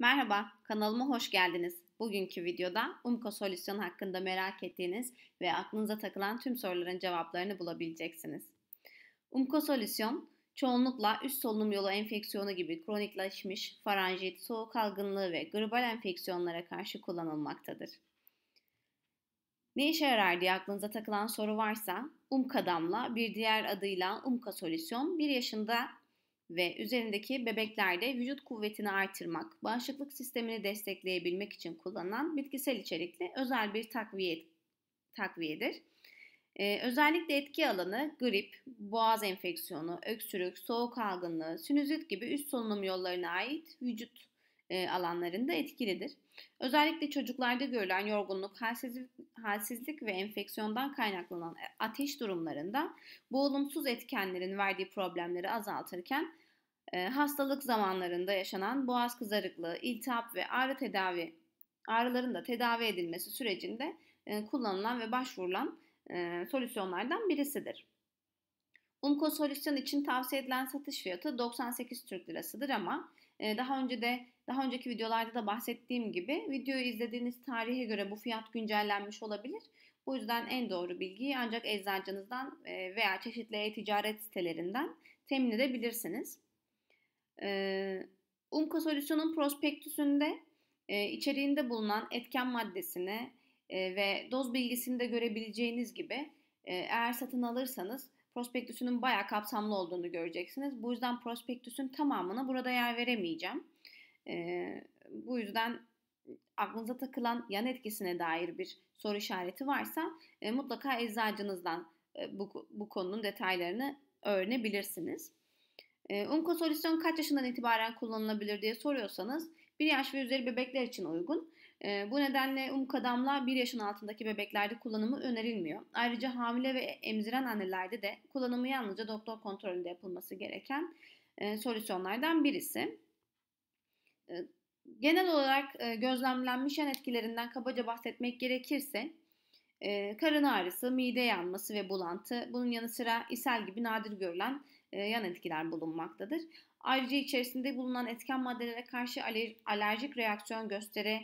Merhaba, kanalıma hoş geldiniz. Bugünkü videoda Umko solüsyon hakkında merak ettiğiniz ve aklınıza takılan tüm soruların cevaplarını bulabileceksiniz. Umko solüsyon, çoğunlukla üst solunum yolu enfeksiyonu gibi kronikleşmiş faranjit, soğuk algınlığı ve global enfeksiyonlara karşı kullanılmaktadır. Ne işe yarar diye aklınıza takılan soru varsa, Umka damla bir diğer adıyla Umka solüsyon 1 yaşında ve üzerindeki bebeklerde vücut kuvvetini artırmak, bağışıklık sistemini destekleyebilmek için kullanılan bitkisel içerikli özel bir takviye, takviyedir. Ee, özellikle etki alanı grip, boğaz enfeksiyonu, öksürük, soğuk algınlığı, sinüzit gibi üst solunum yollarına ait vücut e, alanlarında etkilidir. Özellikle çocuklarda görülen yorgunluk, halsizlik, halsizlik ve enfeksiyondan kaynaklanan e, ateş durumlarında bu olumsuz etkenlerin verdiği problemleri azaltırken hastalık zamanlarında yaşanan boğaz kızarıklığı, iltihap ve ağrı tedavi, ağrıların da tedavi edilmesi sürecinde kullanılan ve başvurulan solüsyonlardan birisidir. Umko solüsyon için tavsiye edilen satış fiyatı 98 Türk Lirası'dır ama daha önce de daha önceki videolarda da bahsettiğim gibi videoyu izlediğiniz tarihe göre bu fiyat güncellenmiş olabilir. Bu yüzden en doğru bilgiyi ancak eczacınızdan veya çeşitli e-ticaret sitelerinden temin edebilirsiniz. Umka solüsyonun prospektüsünde içeriğinde bulunan etken maddesini ve doz bilgisini de görebileceğiniz gibi eğer satın alırsanız prospektüsünün bayağı kapsamlı olduğunu göreceksiniz. Bu yüzden prospektüsün tamamına burada yer veremeyeceğim. Bu yüzden aklınıza takılan yan etkisine dair bir soru işareti varsa mutlaka eczacınızdan bu, bu konunun detaylarını öğrenebilirsiniz. E, solüsyon kaç yaşından itibaren kullanılabilir diye soruyorsanız 1 yaş ve üzeri bebekler için uygun. Ee, bu nedenle umkadamla 1 yaşın altındaki bebeklerde kullanımı önerilmiyor. Ayrıca hamile ve emziren annelerde de kullanımı yalnızca doktor kontrolünde yapılması gereken e, solüsyonlardan birisi. Ee, genel olarak e, gözlemlenmiş yan etkilerinden kabaca bahsetmek gerekirse e, karın ağrısı, mide yanması ve bulantı, bunun yanı sıra ishal gibi nadir görülen e, yan etkiler bulunmaktadır. Ayrıca içerisinde bulunan etken maddelere karşı aler, alerjik reaksiyon göstere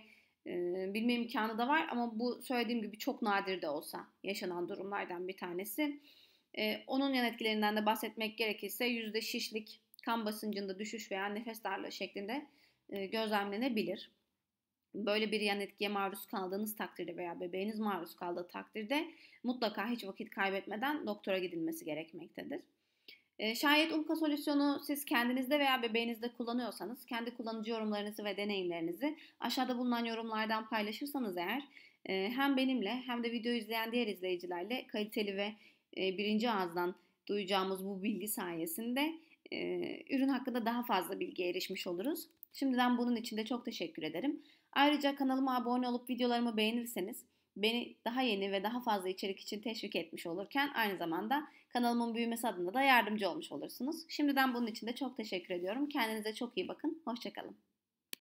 bilme imkanı da var ama bu söylediğim gibi çok nadir de olsa yaşanan durumlardan bir tanesi. Ee, onun yan etkilerinden de bahsetmek gerekirse yüzde şişlik, kan basıncında düşüş veya nefes darlığı şeklinde e, gözlemlenebilir. Böyle bir yan etkiye maruz kaldığınız takdirde veya bebeğiniz maruz kaldığı takdirde mutlaka hiç vakit kaybetmeden doktora gidilmesi gerekmektedir. E, şayet Umka solüsyonu siz kendinizde veya bebeğinizde kullanıyorsanız kendi kullanıcı yorumlarınızı ve deneyimlerinizi aşağıda bulunan yorumlardan paylaşırsanız eğer e, hem benimle hem de video izleyen diğer izleyicilerle kaliteli ve e, birinci ağızdan duyacağımız bu bilgi sayesinde e, ürün hakkında daha fazla bilgiye erişmiş oluruz. Şimdiden bunun için de çok teşekkür ederim. Ayrıca kanalıma abone olup videolarımı beğenirseniz beni daha yeni ve daha fazla içerik için teşvik etmiş olurken aynı zamanda kanalımın büyümesi adına da yardımcı olmuş olursunuz. Şimdiden bunun için de çok teşekkür ediyorum. Kendinize çok iyi bakın. Hoşçakalın.